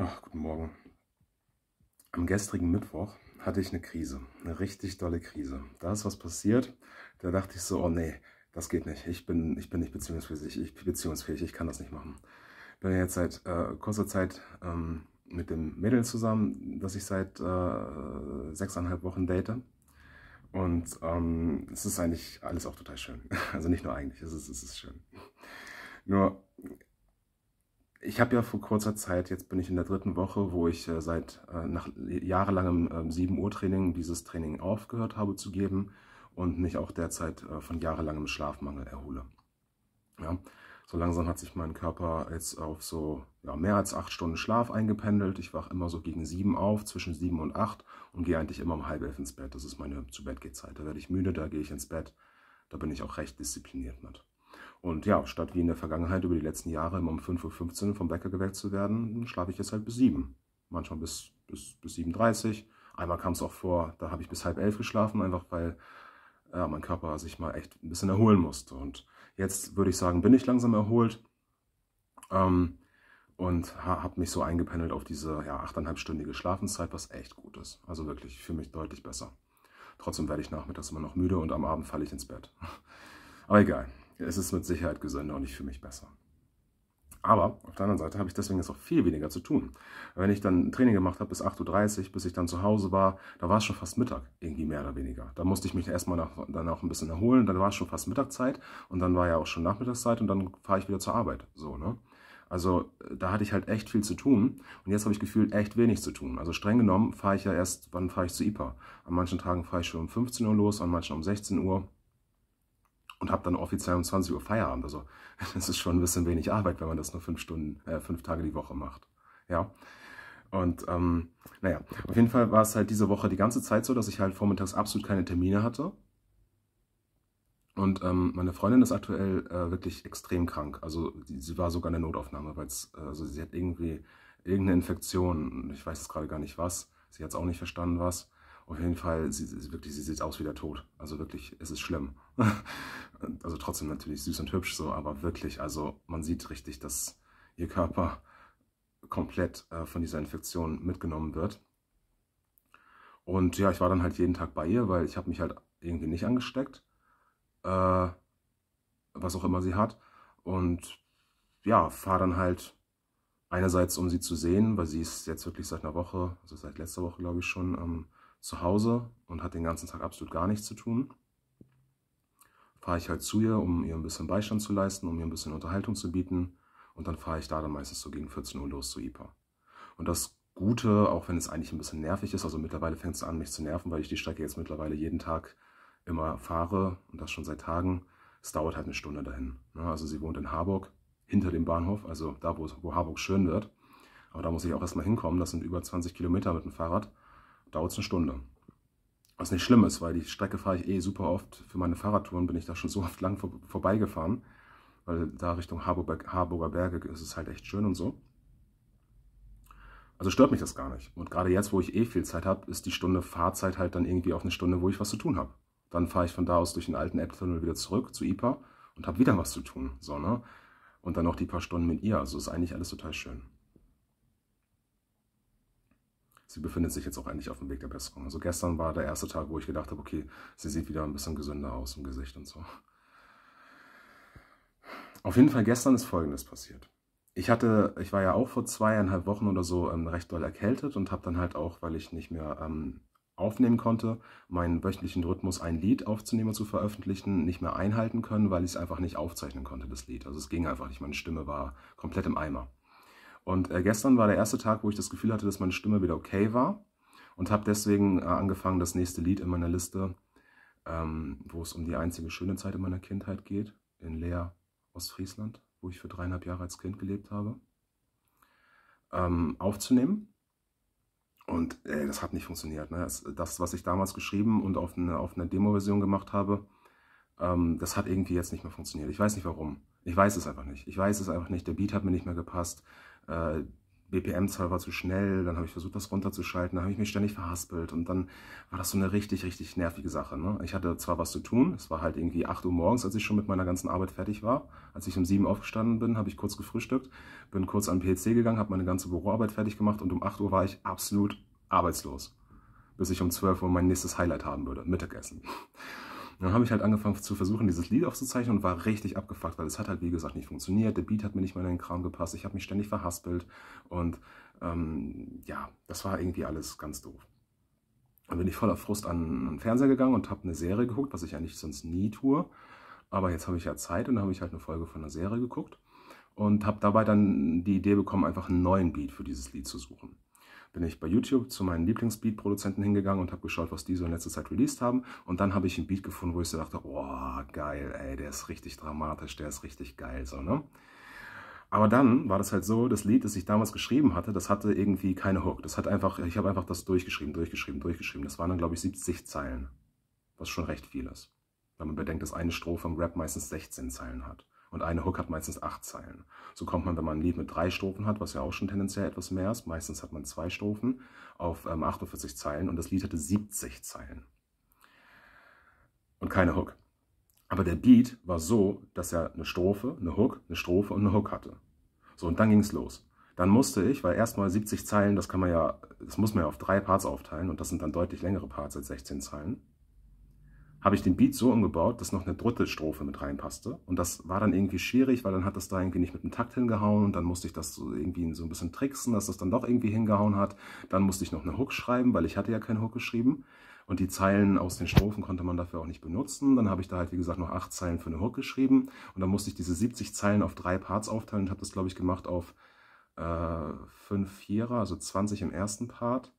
Ach, guten Morgen. Am gestrigen Mittwoch hatte ich eine Krise, eine richtig dolle Krise. Da ist was passiert, da dachte ich so, oh nee, das geht nicht. Ich bin, ich bin nicht beziehungsfähig, ich, beziehungsfähig, ich kann das nicht machen. Bin jetzt seit äh, kurzer Zeit ähm, mit dem Mädel zusammen, das ich seit äh, sechseinhalb Wochen date. Und ähm, es ist eigentlich alles auch total schön. Also nicht nur eigentlich, es ist, es ist schön. Nur ich habe ja vor kurzer Zeit, jetzt bin ich in der dritten Woche, wo ich äh, seit äh, nach jahrelangem äh, 7 Uhr Training dieses Training aufgehört habe zu geben und mich auch derzeit äh, von jahrelangem Schlafmangel erhole. Ja, so langsam hat sich mein Körper jetzt auf so ja, mehr als acht Stunden Schlaf eingependelt. Ich wache immer so gegen sieben auf, zwischen sieben und acht und gehe eigentlich immer um halb elf ins Bett. Das ist meine zu Bett Da werde ich müde, da gehe ich ins Bett. Da bin ich auch recht diszipliniert mit. Und ja, statt wie in der Vergangenheit über die letzten Jahre immer um 5.15 Uhr vom Bäcker geweckt zu werden, schlafe ich jetzt halt bis 7. Manchmal bis, bis, bis 7.30 Uhr. Einmal kam es auch vor, da habe ich bis halb elf geschlafen, einfach weil ja, mein Körper sich mal echt ein bisschen erholen musste. Und jetzt würde ich sagen, bin ich langsam erholt ähm, und habe mich so eingependelt auf diese ja, 8,5-stündige Schlafenszeit, was echt gut ist. Also wirklich für mich deutlich besser. Trotzdem werde ich nachmittags immer noch müde und am Abend falle ich ins Bett. Aber egal ist es mit Sicherheit gesünder und nicht für mich besser. Aber auf der anderen Seite habe ich deswegen jetzt auch viel weniger zu tun. Wenn ich dann ein Training gemacht habe bis 8.30 Uhr, bis ich dann zu Hause war, da war es schon fast Mittag, irgendwie mehr oder weniger. Da musste ich mich erstmal nach, dann auch ein bisschen erholen, dann war es schon fast Mittagszeit und dann war ja auch schon Nachmittagszeit und dann fahre ich wieder zur Arbeit. So, ne? Also da hatte ich halt echt viel zu tun und jetzt habe ich gefühlt echt wenig zu tun. Also streng genommen fahre ich ja erst, wann fahre ich zu IPA? An manchen Tagen fahre ich schon um 15 Uhr los, an manchen um 16 Uhr und habe dann offiziell um 20 Uhr Feierabend. Also das ist schon ein bisschen wenig Arbeit, wenn man das nur fünf Stunden, äh, fünf Tage die Woche macht. Ja. Und ähm, naja, auf jeden Fall war es halt diese Woche die ganze Zeit so, dass ich halt vormittags absolut keine Termine hatte. Und ähm, meine Freundin ist aktuell äh, wirklich extrem krank. Also die, sie war sogar in der Notaufnahme, weil äh, also sie hat irgendwie irgendeine Infektion. Ich weiß jetzt gerade gar nicht was. Sie hat es auch nicht verstanden, was. Auf jeden Fall, sie, sie, wirklich, sie sieht aus wie der Tod. Also wirklich, es ist schlimm also trotzdem natürlich süß und hübsch so, aber wirklich, also man sieht richtig, dass ihr Körper komplett äh, von dieser Infektion mitgenommen wird. Und ja, ich war dann halt jeden Tag bei ihr, weil ich habe mich halt irgendwie nicht angesteckt, äh, was auch immer sie hat. Und ja, fahre dann halt einerseits, um sie zu sehen, weil sie ist jetzt wirklich seit einer Woche, also seit letzter Woche glaube ich schon, ähm, zu Hause und hat den ganzen Tag absolut gar nichts zu tun fahre ich halt zu ihr, um ihr ein bisschen Beistand zu leisten, um ihr ein bisschen Unterhaltung zu bieten. Und dann fahre ich da dann meistens so gegen 14 Uhr los zu IPA. Und das Gute, auch wenn es eigentlich ein bisschen nervig ist, also mittlerweile fängt es an, mich zu nerven, weil ich die Strecke jetzt mittlerweile jeden Tag immer fahre und das schon seit Tagen. Es dauert halt eine Stunde dahin. Ne? Also sie wohnt in Harburg, hinter dem Bahnhof, also da, wo, wo Harburg schön wird. Aber da muss ich auch erstmal hinkommen, das sind über 20 Kilometer mit dem Fahrrad. Dauert es eine Stunde. Was nicht schlimm ist, weil die Strecke fahre ich eh super oft. Für meine Fahrradtouren bin ich da schon so oft lang vor, vorbeigefahren, weil da Richtung Harburg, Harburger Berge ist es halt echt schön und so. Also stört mich das gar nicht. Und gerade jetzt, wo ich eh viel Zeit habe, ist die Stunde Fahrzeit halt dann irgendwie auch eine Stunde, wo ich was zu tun habe. Dann fahre ich von da aus durch den alten Elbtunnel wieder zurück zu IPA und habe wieder was zu tun. So, ne? Und dann noch die paar Stunden mit ihr. Also ist eigentlich alles total schön sie befindet sich jetzt auch endlich auf dem Weg der Besserung. Also gestern war der erste Tag, wo ich gedacht habe, okay, sie sieht wieder ein bisschen gesünder aus im Gesicht und so. Auf jeden Fall gestern ist Folgendes passiert. Ich hatte, ich war ja auch vor zweieinhalb Wochen oder so ähm, recht doll erkältet und habe dann halt auch, weil ich nicht mehr ähm, aufnehmen konnte, meinen wöchentlichen Rhythmus, ein Lied aufzunehmen und zu veröffentlichen, nicht mehr einhalten können, weil ich es einfach nicht aufzeichnen konnte, das Lied. Also es ging einfach nicht, meine Stimme war komplett im Eimer. Und äh, gestern war der erste Tag, wo ich das Gefühl hatte, dass meine Stimme wieder okay war und habe deswegen äh, angefangen, das nächste Lied in meiner Liste, ähm, wo es um die einzige schöne Zeit in meiner Kindheit geht, in Leer, Ostfriesland, wo ich für dreieinhalb Jahre als Kind gelebt habe, ähm, aufzunehmen. Und äh, das hat nicht funktioniert. Ne? Das, was ich damals geschrieben und auf einer auf eine Demo-Version gemacht habe, ähm, das hat irgendwie jetzt nicht mehr funktioniert. Ich weiß nicht warum. Ich weiß es einfach nicht. Ich weiß es einfach nicht. Der Beat hat mir nicht mehr gepasst äh, BPM-Zahl war zu schnell, dann habe ich versucht, das runterzuschalten, dann habe ich mich ständig verhaspelt und dann war das so eine richtig, richtig nervige Sache. Ne? Ich hatte zwar was zu tun, es war halt irgendwie 8 Uhr morgens, als ich schon mit meiner ganzen Arbeit fertig war. Als ich um 7 Uhr aufgestanden bin, habe ich kurz gefrühstückt, bin kurz an den PC gegangen, habe meine ganze Büroarbeit fertig gemacht und um 8 Uhr war ich absolut arbeitslos, bis ich um 12 Uhr mein nächstes Highlight haben würde, Mittagessen. Und dann habe ich halt angefangen zu versuchen, dieses Lied aufzuzeichnen und war richtig abgefuckt, weil es hat halt, wie gesagt, nicht funktioniert. Der Beat hat mir nicht mal in den Kram gepasst. Ich habe mich ständig verhaspelt. Und ähm, ja, das war irgendwie alles ganz doof. Dann bin ich voller Frust an, den Fernseher gegangen und habe eine Serie geguckt, was ich eigentlich sonst nie tue. Aber jetzt habe ich ja Zeit und dann habe ich halt eine Folge von einer Serie geguckt und habe dabei dann die Idee bekommen, einfach einen neuen Beat für dieses Lied zu suchen bin ich bei YouTube zu meinen Lieblingsbeat-Produzenten hingegangen und habe geschaut, was die so in letzter Zeit released haben. Und dann habe ich einen Beat gefunden, wo ich so dachte, oh, geil, ey, der ist richtig dramatisch, der ist richtig geil, so, ne? Aber dann war das halt so, das Lied, das ich damals geschrieben hatte, das hatte irgendwie keine Hook. Das hat einfach, ich habe einfach das durchgeschrieben, durchgeschrieben, durchgeschrieben. Das waren dann, glaube ich, 70 Zeilen, was schon recht viel ist. Wenn man bedenkt, dass eine Strophe im Rap meistens 16 Zeilen hat. Und eine Hook hat meistens acht Zeilen. So kommt man, wenn man ein Lied mit drei Strophen hat, was ja auch schon tendenziell etwas mehr ist, meistens hat man zwei Strophen, auf ähm, 48 Zeilen und das Lied hatte 70 Zeilen. Und keine Hook. Aber der Beat war so, dass er eine Strophe, eine Hook, eine Strophe und eine Hook hatte. So, und dann ging es los. Dann musste ich, weil erstmal 70 Zeilen, das kann man ja, das muss man ja auf drei Parts aufteilen und das sind dann deutlich längere Parts als 16 Zeilen habe ich den Beat so umgebaut, dass noch eine dritte Strophe mit reinpasste. Und das war dann irgendwie schwierig, weil dann hat das da irgendwie nicht mit dem Takt hingehauen und dann musste ich das so irgendwie so ein bisschen tricksen, dass das dann doch irgendwie hingehauen hat. Dann musste ich noch eine Hook schreiben, weil ich hatte ja keinen Hook geschrieben. Und die Zeilen aus den Strophen konnte man dafür auch nicht benutzen. Dann habe ich da halt, wie gesagt, noch acht Zeilen für eine Hook geschrieben. Und dann musste ich diese 70 Zeilen auf drei Parts aufteilen und habe das, glaube ich, gemacht auf äh, fünf Vierer, also 20 im ersten Part,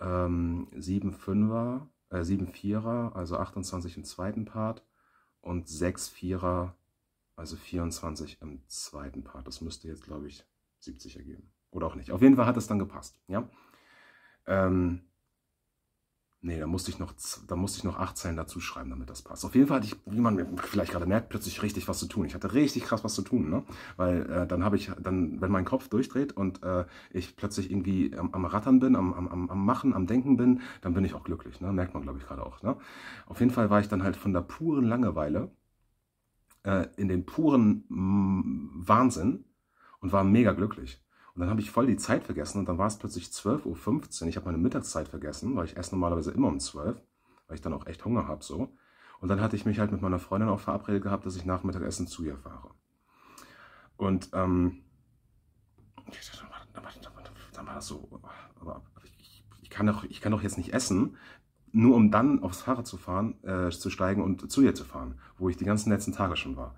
ähm, sieben Fünfer, äh, 7 Vierer, also 28 im zweiten Part und 6 Vierer, also 24 im zweiten Part. Das müsste jetzt, glaube ich, 70 ergeben. Oder auch nicht. Auf jeden Fall hat es dann gepasst. Ja? Ähm, Nee, da musste ich noch, da musste ich noch acht Zeilen dazu schreiben, damit das passt. Auf jeden Fall hatte ich, wie man vielleicht gerade merkt, plötzlich richtig was zu tun. Ich hatte richtig krass was zu tun, ne? Weil äh, dann habe ich, dann, wenn mein Kopf durchdreht und äh, ich plötzlich irgendwie am, am Rattern bin, am, am, am Machen, am Denken bin, dann bin ich auch glücklich, ne? Merkt man, glaube ich, gerade auch, ne? Auf jeden Fall war ich dann halt von der puren Langeweile äh, in den puren Wahnsinn und war mega glücklich. Und dann habe ich voll die Zeit vergessen und dann war es plötzlich 12.15 Uhr. Ich habe meine Mittagszeit vergessen, weil ich esse normalerweise immer um 12, weil ich dann auch echt Hunger habe so. Und dann hatte ich mich halt mit meiner Freundin auch verabredet gehabt, dass ich nach Mittagessen zu ihr fahre. Und ähm, dann war, dann war das so, aber ich, ich, kann doch, ich kann doch jetzt nicht essen, nur um dann aufs Fahrrad zu fahren, äh, zu steigen und zu ihr zu fahren, wo ich die ganzen letzten Tage schon war.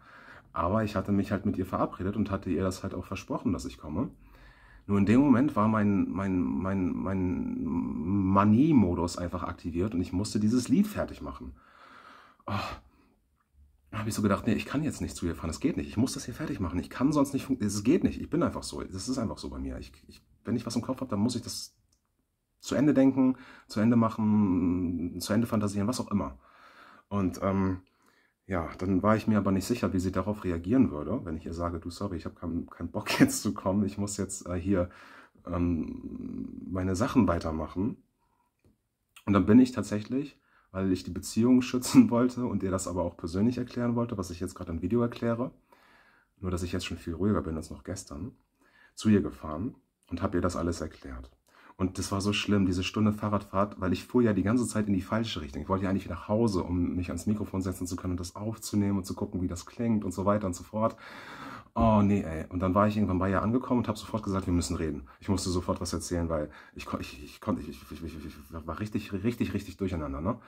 Aber ich hatte mich halt mit ihr verabredet und hatte ihr das halt auch versprochen, dass ich komme. Nur in dem Moment war mein, mein, mein, mein Manie-Modus einfach aktiviert und ich musste dieses Lied fertig machen. Oh, da habe ich so gedacht, nee, ich kann jetzt nicht zu dir fahren, es geht nicht. Ich muss das hier fertig machen. Ich kann sonst nicht Es geht nicht. Ich bin einfach so. es ist einfach so bei mir. Ich, ich, wenn ich was im Kopf habe, dann muss ich das zu Ende denken, zu Ende machen, zu Ende fantasieren, was auch immer. Und ähm, ja, dann war ich mir aber nicht sicher, wie sie darauf reagieren würde, wenn ich ihr sage, du, sorry, ich habe keinen kein Bock jetzt zu kommen, ich muss jetzt äh, hier ähm, meine Sachen weitermachen. Und dann bin ich tatsächlich, weil ich die Beziehung schützen wollte und ihr das aber auch persönlich erklären wollte, was ich jetzt gerade im Video erkläre, nur dass ich jetzt schon viel ruhiger bin als noch gestern, zu ihr gefahren und habe ihr das alles erklärt. Und das war so schlimm, diese Stunde Fahrradfahrt, weil ich fuhr ja die ganze Zeit in die falsche Richtung. Ich wollte ja eigentlich nach Hause, um mich ans Mikrofon setzen zu können und das aufzunehmen und zu gucken, wie das klingt und so weiter und so fort oh nee, ey. Und dann war ich irgendwann bei ihr angekommen und habe sofort gesagt, wir müssen reden. Ich musste sofort was erzählen, weil ich, ich, ich konnte, ich, ich, ich, ich war richtig, richtig, richtig durcheinander, ne?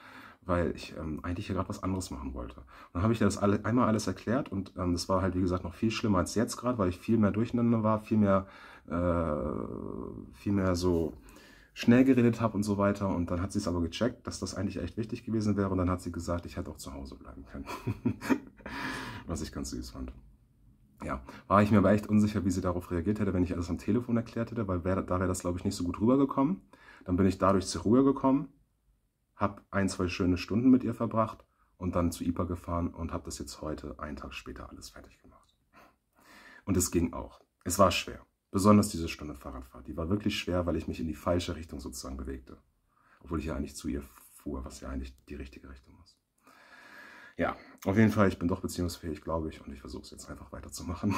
Weil ich ähm, eigentlich hier gerade was anderes machen wollte. Und dann habe ich ihr das alle, einmal alles erklärt und ähm, das war halt, wie gesagt, noch viel schlimmer als jetzt gerade, weil ich viel mehr durcheinander war, viel mehr, äh, viel mehr so schnell geredet habe und so weiter. Und dann hat sie es aber gecheckt, dass das eigentlich echt wichtig gewesen wäre. Und dann hat sie gesagt, ich hätte auch zu Hause bleiben können. was ich ganz süß fand ja, war ich mir aber echt unsicher, wie sie darauf reagiert hätte, wenn ich alles am Telefon erklärt hätte, weil wär, da wäre das, glaube ich, nicht so gut rübergekommen. Dann bin ich dadurch zur Ruhe gekommen, habe ein, zwei schöne Stunden mit ihr verbracht und dann zu IPA gefahren und habe das jetzt heute, einen Tag später, alles fertig gemacht. Und es ging auch. Es war schwer. Besonders diese Stunde Fahrradfahrt. Die war wirklich schwer, weil ich mich in die falsche Richtung sozusagen bewegte. Obwohl ich ja eigentlich zu ihr fuhr, was ja eigentlich die richtige Richtung ist. Ja, auf jeden Fall, ich bin doch beziehungsfähig, glaube ich, und ich versuche es jetzt einfach weiterzumachen.